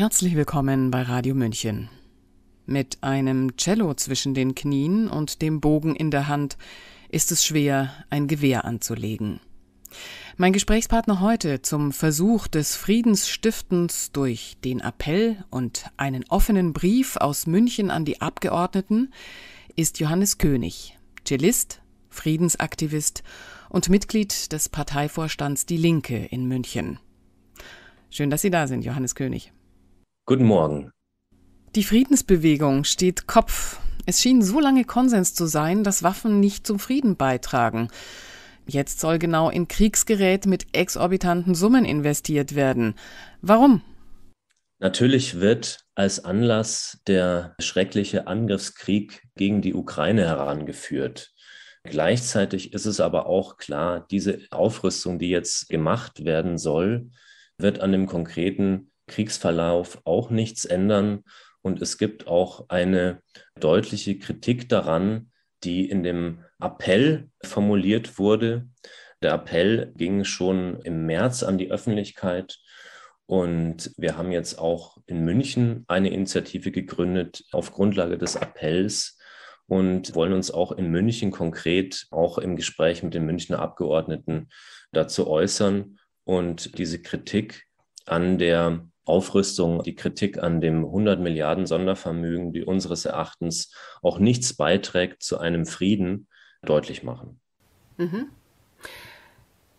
Herzlich willkommen bei Radio München. Mit einem Cello zwischen den Knien und dem Bogen in der Hand ist es schwer, ein Gewehr anzulegen. Mein Gesprächspartner heute zum Versuch des Friedensstiftens durch den Appell und einen offenen Brief aus München an die Abgeordneten ist Johannes König, Cellist, Friedensaktivist und Mitglied des Parteivorstands Die Linke in München. Schön, dass Sie da sind, Johannes König. Guten Morgen. Die Friedensbewegung steht Kopf. Es schien so lange Konsens zu sein, dass Waffen nicht zum Frieden beitragen. Jetzt soll genau in Kriegsgerät mit exorbitanten Summen investiert werden. Warum? Natürlich wird als Anlass der schreckliche Angriffskrieg gegen die Ukraine herangeführt. Gleichzeitig ist es aber auch klar, diese Aufrüstung, die jetzt gemacht werden soll, wird an dem konkreten Kriegsverlauf auch nichts ändern. Und es gibt auch eine deutliche Kritik daran, die in dem Appell formuliert wurde. Der Appell ging schon im März an die Öffentlichkeit. Und wir haben jetzt auch in München eine Initiative gegründet auf Grundlage des Appells und wollen uns auch in München konkret, auch im Gespräch mit den Münchner Abgeordneten dazu äußern und diese Kritik an der Aufrüstung, die Kritik an dem 100 Milliarden Sondervermögen, die unseres Erachtens auch nichts beiträgt zu einem Frieden, deutlich machen. Mhm.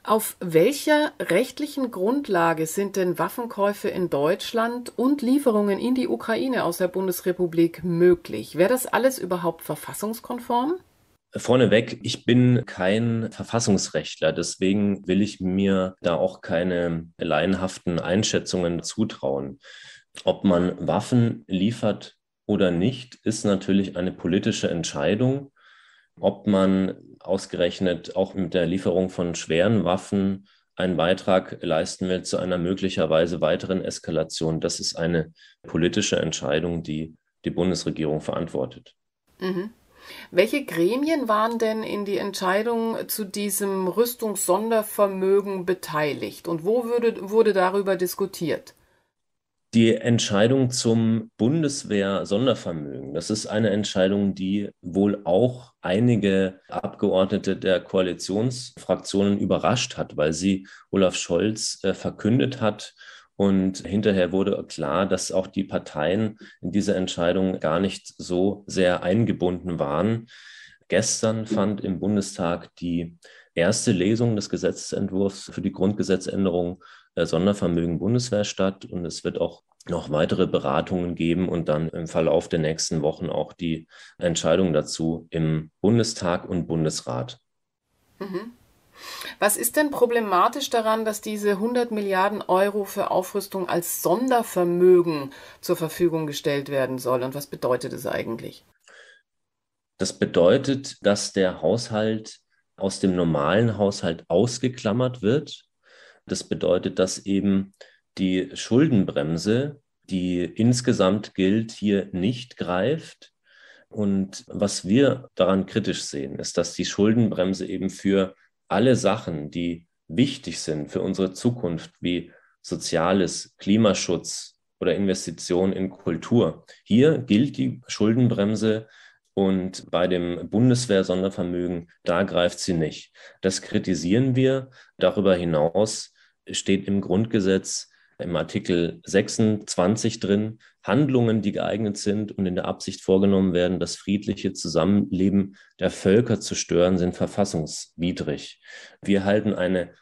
Auf welcher rechtlichen Grundlage sind denn Waffenkäufe in Deutschland und Lieferungen in die Ukraine aus der Bundesrepublik möglich? Wäre das alles überhaupt verfassungskonform? Vorneweg, ich bin kein Verfassungsrechtler, deswegen will ich mir da auch keine laienhaften Einschätzungen zutrauen. Ob man Waffen liefert oder nicht, ist natürlich eine politische Entscheidung. Ob man ausgerechnet auch mit der Lieferung von schweren Waffen einen Beitrag leisten will zu einer möglicherweise weiteren Eskalation, das ist eine politische Entscheidung, die die Bundesregierung verantwortet. Mhm. Welche Gremien waren denn in die Entscheidung zu diesem Rüstungssondervermögen beteiligt und wo würde, wurde darüber diskutiert? Die Entscheidung zum Bundeswehr-Sondervermögen, das ist eine Entscheidung, die wohl auch einige Abgeordnete der Koalitionsfraktionen überrascht hat, weil sie Olaf Scholz äh, verkündet hat, und hinterher wurde klar, dass auch die Parteien in dieser Entscheidung gar nicht so sehr eingebunden waren. Gestern fand im Bundestag die erste Lesung des Gesetzentwurfs für die Grundgesetzänderung äh, Sondervermögen Bundeswehr statt. Und es wird auch noch weitere Beratungen geben und dann im Verlauf der nächsten Wochen auch die Entscheidung dazu im Bundestag und Bundesrat. Mhm. Was ist denn problematisch daran, dass diese 100 Milliarden Euro für Aufrüstung als Sondervermögen zur Verfügung gestellt werden soll? Und was bedeutet es eigentlich? Das bedeutet, dass der Haushalt aus dem normalen Haushalt ausgeklammert wird. Das bedeutet, dass eben die Schuldenbremse, die insgesamt gilt, hier nicht greift. Und was wir daran kritisch sehen, ist, dass die Schuldenbremse eben für alle Sachen, die wichtig sind für unsere Zukunft, wie Soziales, Klimaschutz oder Investitionen in Kultur. Hier gilt die Schuldenbremse und bei dem Bundeswehr-Sondervermögen, da greift sie nicht. Das kritisieren wir. Darüber hinaus steht im Grundgesetz im Artikel 26 drin, Handlungen, die geeignet sind und in der Absicht vorgenommen werden, das friedliche Zusammenleben der Völker zu stören, sind verfassungswidrig. Wir halten eine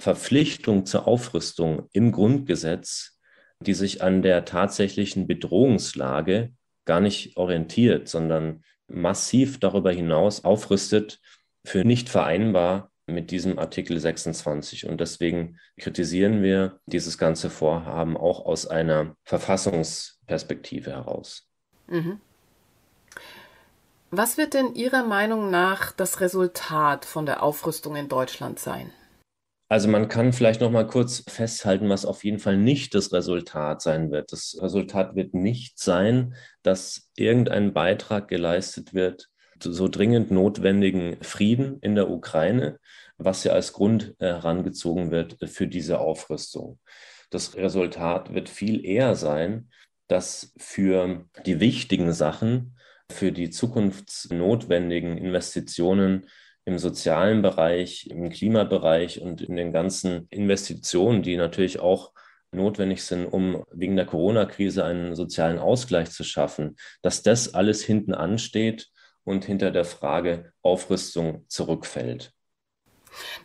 Verpflichtung zur Aufrüstung im Grundgesetz, die sich an der tatsächlichen Bedrohungslage gar nicht orientiert, sondern massiv darüber hinaus aufrüstet, für nicht vereinbar mit diesem Artikel 26. Und deswegen kritisieren wir dieses ganze Vorhaben auch aus einer Verfassungsperspektive heraus. Mhm. Was wird denn Ihrer Meinung nach das Resultat von der Aufrüstung in Deutschland sein? Also man kann vielleicht noch mal kurz festhalten, was auf jeden Fall nicht das Resultat sein wird. Das Resultat wird nicht sein, dass irgendein Beitrag geleistet wird so dringend notwendigen Frieden in der Ukraine, was ja als Grund äh, herangezogen wird äh, für diese Aufrüstung. Das Resultat wird viel eher sein, dass für die wichtigen Sachen, für die zukunftsnotwendigen Investitionen im sozialen Bereich, im Klimabereich und in den ganzen Investitionen, die natürlich auch notwendig sind, um wegen der Corona-Krise einen sozialen Ausgleich zu schaffen, dass das alles hinten ansteht und hinter der Frage Aufrüstung zurückfällt?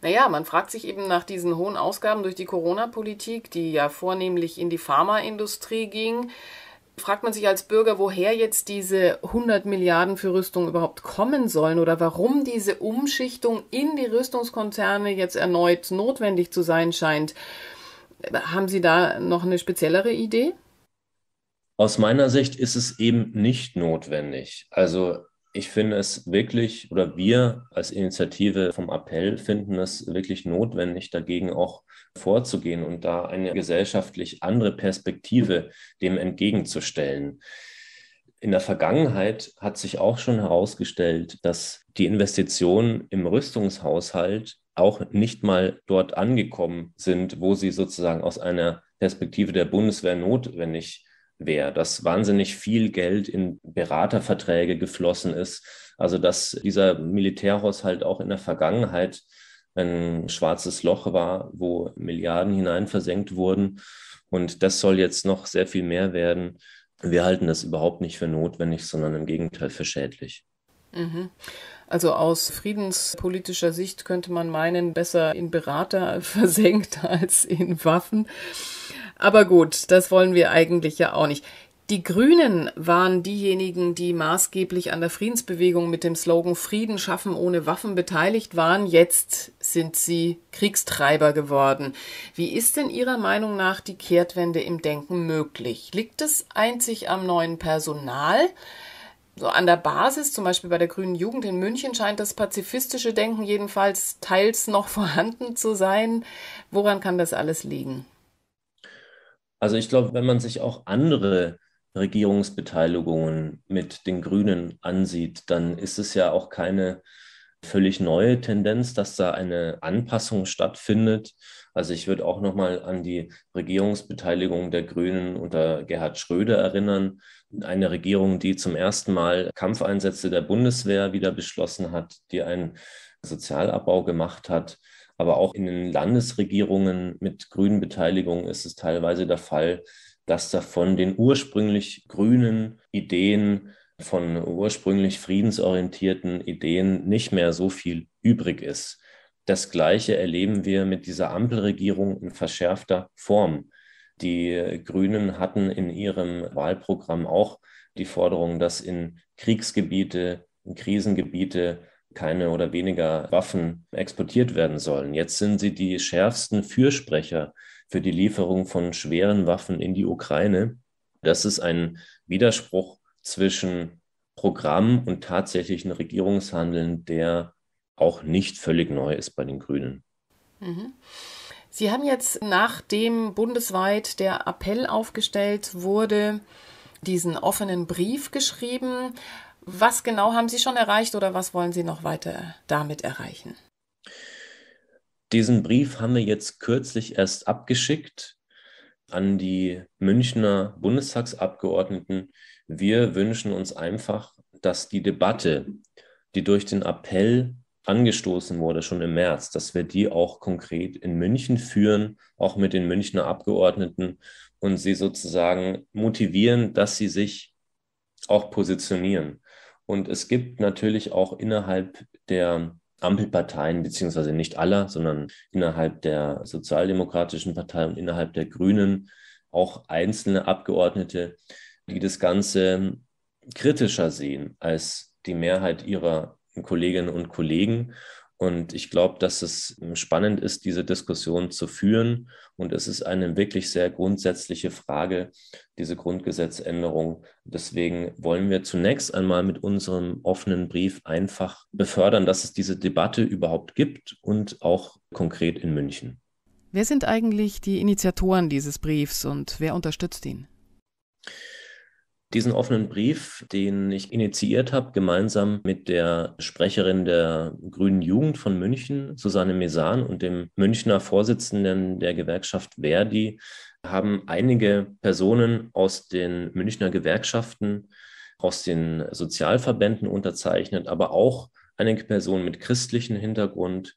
Naja, man fragt sich eben nach diesen hohen Ausgaben durch die Corona-Politik, die ja vornehmlich in die Pharmaindustrie ging. Fragt man sich als Bürger, woher jetzt diese 100 Milliarden für Rüstung überhaupt kommen sollen oder warum diese Umschichtung in die Rüstungskonzerne jetzt erneut notwendig zu sein scheint. Haben Sie da noch eine speziellere Idee? Aus meiner Sicht ist es eben nicht notwendig. Also ich finde es wirklich, oder wir als Initiative vom Appell finden es wirklich notwendig, dagegen auch vorzugehen und da eine gesellschaftlich andere Perspektive dem entgegenzustellen. In der Vergangenheit hat sich auch schon herausgestellt, dass die Investitionen im Rüstungshaushalt auch nicht mal dort angekommen sind, wo sie sozusagen aus einer Perspektive der Bundeswehr notwendig sind wäre, dass wahnsinnig viel Geld in Beraterverträge geflossen ist. Also dass dieser Militärhaushalt auch in der Vergangenheit ein schwarzes Loch war, wo Milliarden hinein wurden. Und das soll jetzt noch sehr viel mehr werden. Wir halten das überhaupt nicht für notwendig, sondern im Gegenteil für schädlich. Mhm. Also aus friedenspolitischer Sicht könnte man meinen, besser in Berater versenkt als in Waffen. Aber gut, das wollen wir eigentlich ja auch nicht. Die Grünen waren diejenigen, die maßgeblich an der Friedensbewegung mit dem Slogan Frieden schaffen ohne Waffen beteiligt waren. Jetzt sind sie Kriegstreiber geworden. Wie ist denn Ihrer Meinung nach die Kehrtwende im Denken möglich? Liegt es einzig am neuen Personal? So an der Basis, zum Beispiel bei der Grünen Jugend in München, scheint das pazifistische Denken jedenfalls teils noch vorhanden zu sein. Woran kann das alles liegen? Also ich glaube, wenn man sich auch andere Regierungsbeteiligungen mit den Grünen ansieht, dann ist es ja auch keine völlig neue Tendenz, dass da eine Anpassung stattfindet. Also ich würde auch nochmal an die Regierungsbeteiligung der Grünen unter Gerhard Schröder erinnern, eine Regierung, die zum ersten Mal Kampfeinsätze der Bundeswehr wieder beschlossen hat, die einen Sozialabbau gemacht hat. Aber auch in den Landesregierungen mit grünen Beteiligung ist es teilweise der Fall, dass da von den ursprünglich grünen Ideen, von ursprünglich friedensorientierten Ideen nicht mehr so viel übrig ist. Das Gleiche erleben wir mit dieser Ampelregierung in verschärfter Form. Die Grünen hatten in ihrem Wahlprogramm auch die Forderung, dass in Kriegsgebiete, in Krisengebiete keine oder weniger Waffen exportiert werden sollen. Jetzt sind sie die schärfsten Fürsprecher für die Lieferung von schweren Waffen in die Ukraine. Das ist ein Widerspruch zwischen Programm und tatsächlichen Regierungshandeln, der auch nicht völlig neu ist bei den Grünen. Mhm. Sie haben jetzt, nachdem bundesweit der Appell aufgestellt wurde, diesen offenen Brief geschrieben. Was genau haben Sie schon erreicht oder was wollen Sie noch weiter damit erreichen? Diesen Brief haben wir jetzt kürzlich erst abgeschickt an die Münchner Bundestagsabgeordneten. Wir wünschen uns einfach, dass die Debatte, die durch den Appell angestoßen wurde, schon im März, dass wir die auch konkret in München führen, auch mit den Münchner Abgeordneten und sie sozusagen motivieren, dass sie sich auch positionieren. Und es gibt natürlich auch innerhalb der Ampelparteien, beziehungsweise nicht aller, sondern innerhalb der Sozialdemokratischen Partei und innerhalb der Grünen auch einzelne Abgeordnete, die das Ganze kritischer sehen als die Mehrheit ihrer Kolleginnen und Kollegen. Und ich glaube, dass es ähm, spannend ist, diese Diskussion zu führen. Und es ist eine wirklich sehr grundsätzliche Frage, diese Grundgesetzänderung. Deswegen wollen wir zunächst einmal mit unserem offenen Brief einfach befördern, dass es diese Debatte überhaupt gibt und auch konkret in München. Wer sind eigentlich die Initiatoren dieses Briefs und wer unterstützt ihn? diesen offenen Brief, den ich initiiert habe, gemeinsam mit der Sprecherin der Grünen Jugend von München, Susanne Mesan, und dem Münchner Vorsitzenden der Gewerkschaft Verdi, haben einige Personen aus den Münchner Gewerkschaften, aus den Sozialverbänden unterzeichnet, aber auch einige Personen mit christlichem Hintergrund.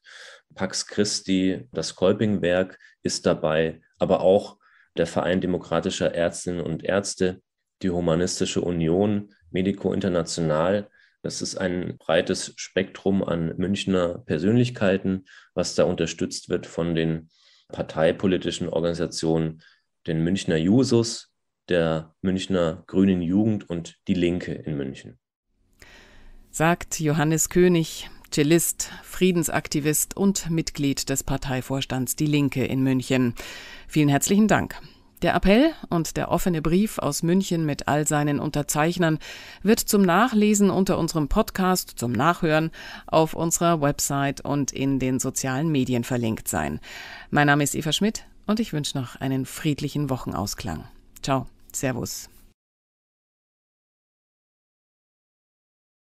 Pax Christi, das Kolpingwerk ist dabei, aber auch der Verein demokratischer Ärztinnen und Ärzte die Humanistische Union, Medico International. Das ist ein breites Spektrum an Münchner Persönlichkeiten, was da unterstützt wird von den parteipolitischen Organisationen, den Münchner Jusus, der Münchner Grünen Jugend und die Linke in München. Sagt Johannes König, Cellist, Friedensaktivist und Mitglied des Parteivorstands Die Linke in München. Vielen herzlichen Dank. Der Appell und der offene Brief aus München mit all seinen Unterzeichnern wird zum Nachlesen unter unserem Podcast, zum Nachhören auf unserer Website und in den sozialen Medien verlinkt sein. Mein Name ist Eva Schmidt und ich wünsche noch einen friedlichen Wochenausklang. Ciao, Servus.